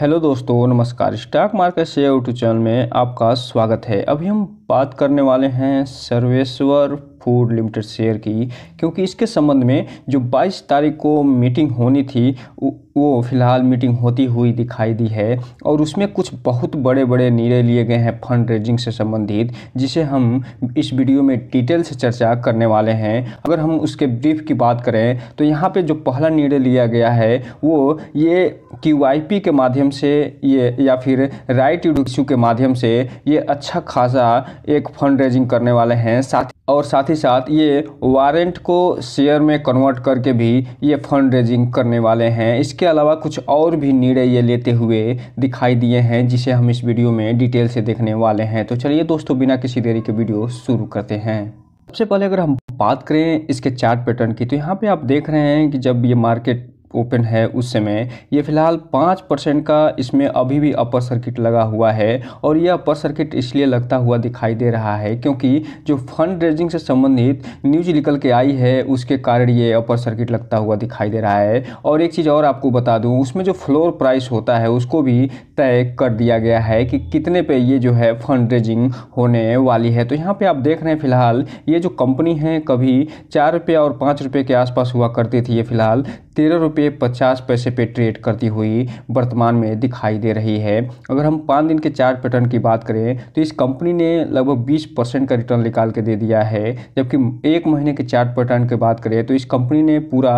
hello दोस्तों नमस्कार stock market से यूट्यूब चैनल में आपका स्वागत है अभी हम बात करने वाले हैं सर्वेश्वर फूड लिमिटेड शेयर की क्योंकि इसके संबंध में जो 22 तारीख को मीटिंग होनी थी वो फिलहाल मीटिंग होती हुई दिखाई दी है और उसमें कुछ बहुत बड़े बड़े निर्णय लिए गए हैं फंड रेजिंग से संबंधित जिसे हम इस वीडियो में डिटेल से चर्चा करने वाले हैं अगर हम उसके ब्रीफ की बात करें तो यहाँ पे जो पहला निर्णय लिया गया है वो ये क्यू के माध्यम से ये या फिर राइट इशू के माध्यम से ये अच्छा खासा एक फंड रेजिंग करने वाले हैं साथ और साथ ही साथ ये वारंट को शेयर में कन्वर्ट करके भी ये फंड रेजिंग करने वाले हैं इसके अलावा कुछ और भी निर्णय ये लेते हुए दिखाई दिए हैं जिसे हम इस वीडियो में डिटेल से देखने वाले हैं तो चलिए दोस्तों बिना किसी देरी के वीडियो शुरू करते हैं सबसे पहले अगर हम बात करें इसके चार्ट पैटर्न की तो यहाँ पे आप देख रहे हैं कि जब ये मार्केट ओपन है उस समय ये फ़िलहाल पाँच परसेंट का इसमें अभी भी अपर सर्किट लगा हुआ है और ये अपर सर्किट इसलिए लगता हुआ दिखाई दे रहा है क्योंकि जो फंड रेजिंग से संबंधित न्यूज निकल के आई है उसके कारण ये अपर सर्किट लगता हुआ दिखाई दे रहा है और एक चीज़ और आपको बता दूँ उसमें जो फ्लोर प्राइस होता है उसको भी तय कर दिया गया है कि कितने पर ये जो है फंड रेजिंग होने वाली है तो यहाँ पर आप देख रहे हैं फिलहाल ये जो कंपनी है कभी चार रुपये और पाँच रुपये के आसपास हुआ करती थी ये फिलहाल तेरह रुपये पचास पैसे पे ट्रेड करती हुई वर्तमान में दिखाई दे रही है अगर हम पाँच दिन के चार्ट पैटर्न की बात करें तो इस कंपनी ने लगभग बीस परसेंट का रिटर्न निकाल के दे दिया है जबकि एक महीने के चार्ट पैटर्न की बात करें तो इस कंपनी ने पूरा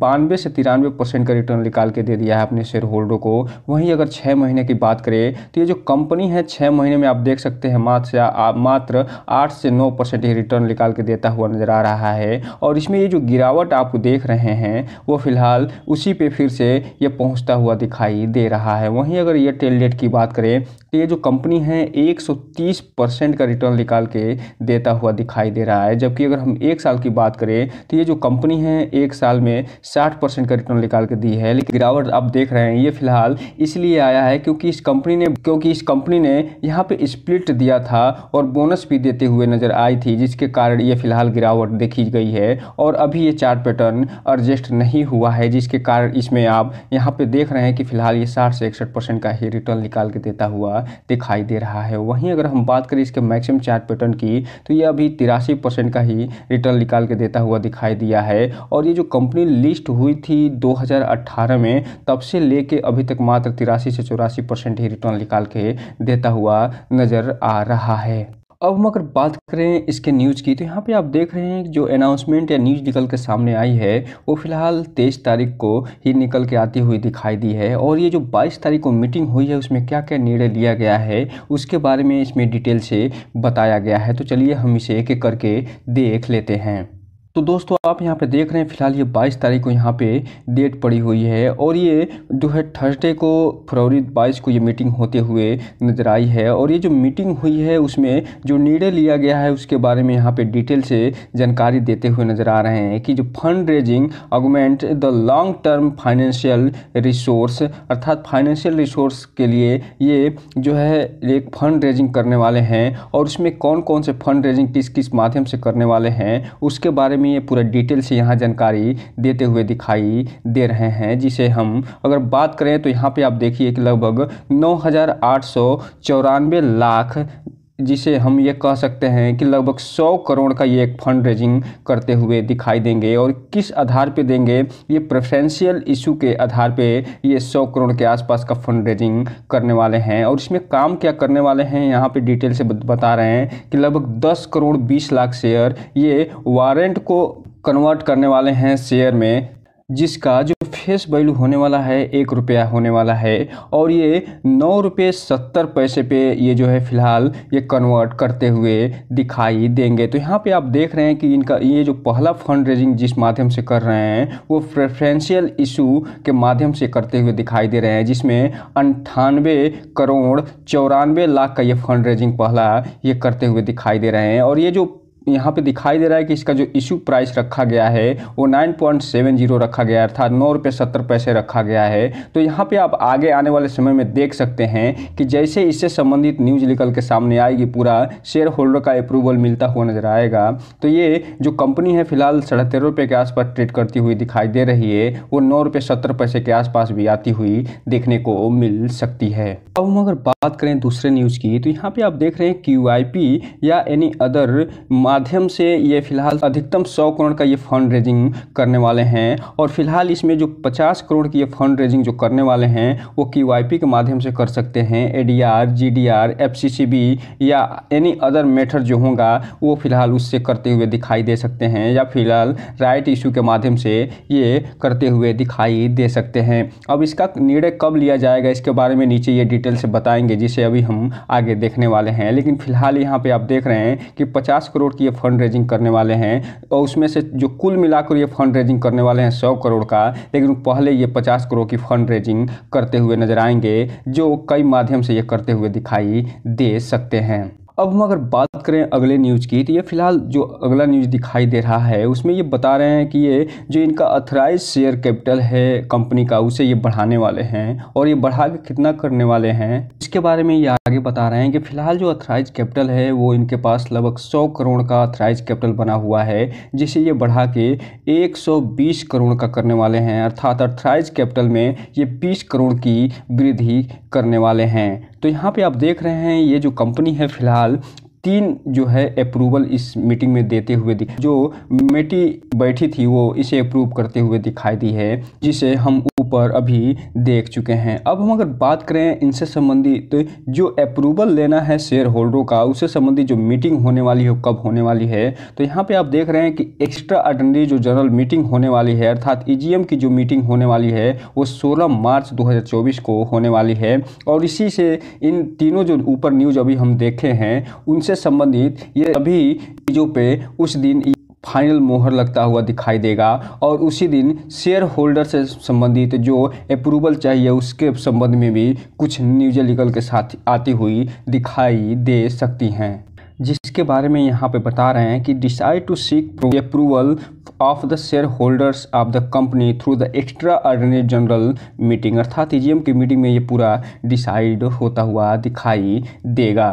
बानवे से तिरानवे परसेंट का रिटर्न निकाल के दे दिया है अपने शेयर होल्डर को वहीं अगर छः महीने की बात करें तो ये जो कंपनी है छः महीने में आप देख सकते हैं मात्र मात्र आठ से नौ परसेंट ही रिटर्न निकाल के देता हुआ नज़र आ रहा है और इसमें ये जो गिरावट आप देख रहे हैं वो फिलहाल फ़िलहाल उसी पे फिर से ये पहुंचता हुआ दिखाई दे रहा है वहीं अगर ये टेल की बात करें तो ये जो कंपनी है 130 परसेंट का रिटर्न निकाल के देता हुआ दिखाई दे रहा है जबकि अगर हम एक साल की बात करें तो ये जो कंपनी है एक साल में 60 परसेंट का रिटर्न निकाल के दी है लेकिन गिरावट आप देख रहे हैं ये फिलहाल इसलिए आया है क्योंकि इस कंपनी ने क्योंकि इस कंपनी ने यहाँ पर स्प्लिट दिया था और बोनस भी देते हुए नज़र आई थी जिसके कारण ये फिलहाल गिरावट देखी गई है और अभी ये चार्ट पैटर्न एडजस्ट नहीं हुआ हुआ है जिसके कारण इसमें आप यहाँ पे देख रहे हैं कि फिलहाल ये साठ से इकसठ परसेंट का ही रिटर्न निकाल के देता हुआ दिखाई दे रहा है वहीं अगर हम बात करें इसके मैक्सिमम चार्ट पैटर्न की तो ये अभी तिरासी परसेंट का ही रिटर्न निकाल के देता हुआ दिखाई दिया है और ये जो कंपनी लिस्ट हुई थी दो में तब से लेके अभी तक मात्र तिरासी से चौरासी परसेंट ही रिटर्न निकाल के देता हुआ नज़र आ रहा है अब हम अगर बात करें इसके न्यूज़ की तो यहाँ पे आप देख रहे हैं जो अनाउंसमेंट या न्यूज़ निकल के सामने आई है वो फिलहाल तेईस तारीख को ही निकल के आती हुई दिखाई दी है और ये जो बाईस तारीख को मीटिंग हुई है उसमें क्या क्या निर्णय लिया गया है उसके बारे में इसमें डिटेल से बताया गया है तो चलिए हम इसे एक एक करके देख लेते हैं तो दोस्तों आप यहाँ पे देख रहे हैं फिलहाल ये 22 तारीख को यहाँ पे डेट पड़ी हुई है और ये जो है थर्सडे को फरवरी 22 को ये मीटिंग होते हुए नजर आई है और ये जो मीटिंग हुई है उसमें जो निर्णय लिया गया है उसके बारे में यहाँ पे डिटेल से जानकारी देते हुए नज़र आ रहे हैं कि जो fund raising augment the long term financial resource अर्थात फाइनेंशियल रिसोर्स के लिए ये जो है एक फंड रेजिंग करने वाले हैं और उसमें कौन कौन से फंड रेजिंग किस किस माध्यम से करने वाले हैं उसके बारे में में ये पूरा डिटेल से यहाँ जानकारी देते हुए दिखाई दे रहे हैं जिसे हम अगर बात करें तो यहाँ पे आप देखिए कि लगभग नौ लाख जिसे हम ये कह सकते हैं कि लगभग 100 करोड़ का ये एक फंड रेजिंग करते हुए दिखाई देंगे और किस आधार पे देंगे ये प्रेफरेंशियल इशू के आधार पे ये 100 करोड़ के आसपास का फंड रेजिंग करने वाले हैं और इसमें काम क्या करने वाले हैं यहाँ पे डिटेल से बता रहे हैं कि लगभग 10 करोड़ 20 लाख शेयर ये वारंट को कन्वर्ट करने वाले हैं शेयर में जिसका जो फेस वैल्यू होने वाला है एक रुपया होने वाला है और ये नौ रुपये सत्तर पैसे पे ये जो है फ़िलहाल ये कन्वर्ट करते हुए दिखाई देंगे तो यहाँ पे आप देख रहे हैं कि इनका ये जो पहला फंड रेजिंग जिस माध्यम से कर रहे हैं वो प्रेफरेंशियल इशू के माध्यम से करते हुए दिखाई दे रहे हैं जिसमें अंठानवे करोड़ चौरानवे लाख का ये फंड रेजिंग पहला ये करते हुए दिखाई दे रहे हैं और ये जो यहाँ पे दिखाई दे रहा है कि इसका जो इशू प्राइस रखा गया है वो 9.70 रखा गया है अर्थात नौ रुपये सत्तर पैसे रखा गया है तो यहाँ पे आप आगे आने वाले समय में देख सकते हैं कि जैसे इससे संबंधित न्यूज निकल के सामने आएगी पूरा शेयर होल्डर का अप्रूवल मिलता हुआ नजर आएगा तो ये जो कंपनी है फिलहाल साढ़े रुपये के आसपास ट्रेड करती हुई दिखाई दे रही है वो नौ रुपये सत्तर पैसे के आसपास भी आती हुई देखने को मिल सकती है अब हम अगर बात करें दूसरे न्यूज़ की तो यहाँ पे आप देख रहे हैं क्यू या एनी अदर माध्यम से ये फिलहाल अधिकतम सौ करोड़ का ये फंड रेजिंग करने वाले हैं और फिलहाल इसमें जो पचास करोड़ की ये फंड रेजिंग जो करने वाले हैं वो क्यू के माध्यम से कर सकते हैं A D R G D R F C C B या एनी अदर मैटर जो होगा वो फिलहाल उससे करते हुए दिखाई दे सकते हैं या फिलहाल राइट इशू के माध्यम से ये करते हुए दिखाई दे सकते हैं अब इसका निर्णय कब लिया जाएगा इसके बारे में नीचे ये डिटेल से बताएंगे जिसे अभी हम आगे देखने वाले हैं लेकिन फिलहाल यहाँ पे आप देख रहे हैं कि 50 करोड़ की ये फंड रेजिंग करने वाले हैं और उसमें से जो कुल मिलाकर ये फंड रेजिंग करने वाले हैं सौ करोड़ का लेकिन पहले ये पचास करोड़ की फंड रेजिंग करते हुए नजर आएंगे जो कई माध्यम से ये करते हुए दिखाई दे सकते हैं अब हम अगर बात करें अगले न्यूज़ की तो ये फिलहाल जो अगला न्यूज़ दिखाई दे रहा है उसमें ये बता रहे हैं कि ये जो इनका अथराइज शेयर कैपिटल है कंपनी का उसे ये बढ़ाने वाले हैं और ये बढ़ा के कितना करने वाले हैं इसके बारे में ये आगे बता रहे हैं कि फिलहाल जो अथराइज कैपिटल है वो इनके पास लगभग सौ करोड़ का अथराइज कैपिटल बना हुआ है जिसे ये बढ़ा के एक करोड़ का करने वाले हैं अर्थात अथराइज कैपिटल में ये बीस करोड़ की वृद्धि करने वाले हैं तो यहाँ पे आप देख रहे हैं ये जो कंपनी है फिलहाल तीन जो है अप्रूवल इस मीटिंग में देते हुए दिख जो मेटी बैठी थी वो इसे अप्रूव करते हुए दिखाई दी है जिसे हम ऊपर अभी देख चुके हैं अब हम अगर बात करें इनसे संबंधित तो जो अप्रूवल लेना है शेयर होल्डरों का उससे संबंधित जो मीटिंग होने वाली है कब होने वाली है तो यहाँ पे आप देख रहे हैं कि एक्स्ट्रा ऑर्डनरी जो जनरल मीटिंग होने वाली है अर्थात ई e की जो मीटिंग होने वाली है वो सोलह मार्च दो को होने वाली है और इसी से इन तीनों जो ऊपर न्यूज़ अभी हम देखे हैं उनसे संबंधित ये सभी चीज़ों पे उस दिन फाइनल मोहर लगता हुआ दिखाई देगा और उसी दिन शेयर होल्डर से संबंधित जो अप्रूवल चाहिए उसके संबंध में भी कुछ न्यूज लीगल के साथ आती हुई दिखाई दे सकती हैं जिसके बारे में यहाँ पे बता रहे हैं कि decide to seek approval of the shareholders of the company through the extraordinary general meeting अर्थात ई e की मीटिंग में ये पूरा डिसाइड होता हुआ दिखाई देगा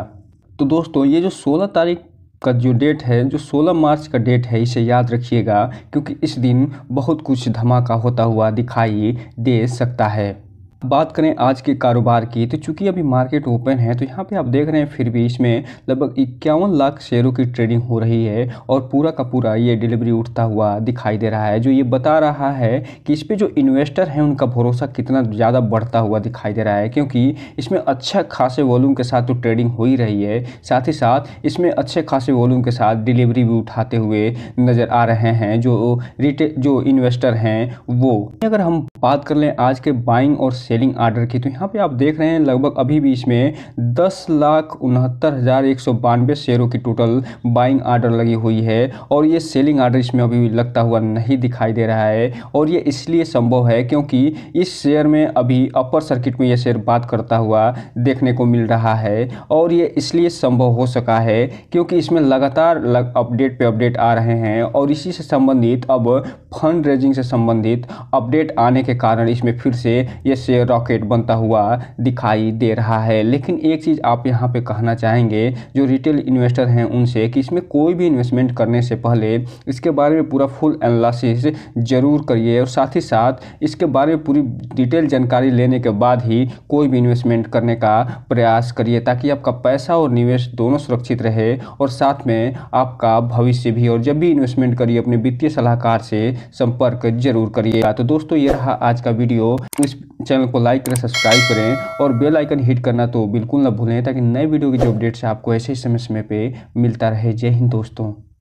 तो दोस्तों ये जो 16 तारीख का जो डेट है जो 16 मार्च का डेट है इसे याद रखिएगा क्योंकि इस दिन बहुत कुछ धमाका होता हुआ दिखाई दे सकता है बात करें आज के कारोबार की तो चूंकि अभी मार्केट ओपन है तो यहाँ पे आप देख रहे हैं फिर भी इसमें लगभग इक्यावन लाख शेयरों की ट्रेडिंग हो रही है और पूरा का पूरा ये डिलीवरी उठता हुआ दिखाई दे रहा है जो ये बता रहा है कि इस पर जो इन्वेस्टर हैं उनका भरोसा कितना ज़्यादा बढ़ता हुआ दिखाई दे रहा है क्योंकि इसमें अच्छा खासे वॉल्यूम के साथ तो ट्रेडिंग हो ही रही है साथ ही साथ इसमें अच्छे खासे वॉल्यूम के साथ डिलीवरी भी उठाते हुए नज़र आ रहे हैं जो रिटे जो इन्वेस्टर हैं वो अगर हम बात कर लें आज के बाइंग और सेलिंग आर्डर की तो यहाँ पे आप देख रहे हैं लगभग अभी भी इसमें दस लाख उनहत्तर हज़ार एक सौ बानवे शेयरों की टोटल बाइंग आर्डर लगी हुई है और ये सेलिंग आर्डर इसमें अभी लगता हुआ नहीं दिखाई दे रहा है और ये इसलिए संभव है क्योंकि इस शेयर में अभी अपर सर्किट में यह शेयर बात करता हुआ देखने को मिल रहा है और ये इसलिए संभव हो सका है क्योंकि इसमें लगातार लग, अपडेट पे अपडेट आ रहे हैं और इसी से संबंधित अब फंड रेजिंग से संबंधित अपडेट आने के कारण इसमें फिर से ये शेयर रॉकेट बनता हुआ दिखाई दे रहा है लेकिन एक चीज़ आप यहाँ पे कहना चाहेंगे जो रिटेल इन्वेस्टर हैं उनसे कि इसमें कोई भी इन्वेस्टमेंट करने से पहले इसके बारे में पूरा फुल एनालिसिस ज़रूर करिए और साथ ही साथ इसके बारे में पूरी डिटेल जानकारी लेने के बाद ही कोई भी इन्वेस्टमेंट करने का प्रयास करिए ताकि आपका पैसा और निवेश दोनों सुरक्षित रहे और साथ में आपका भविष्य भी और जब भी इन्वेस्टमेंट करिए अपने वित्तीय सलाहकार से संपर्क जरूर करिएगा तो दोस्तों ये रहा आज का वीडियो इस चैनल चैनल को लाइक करें सब्सक्राइब करें और बेल आइकन हिट करना तो बिल्कुल ना भूलें ताकि नए वीडियो की जो अपडेट्स आपको ऐसे ही समय समय पर मिलता रहे जय हिंद दोस्तों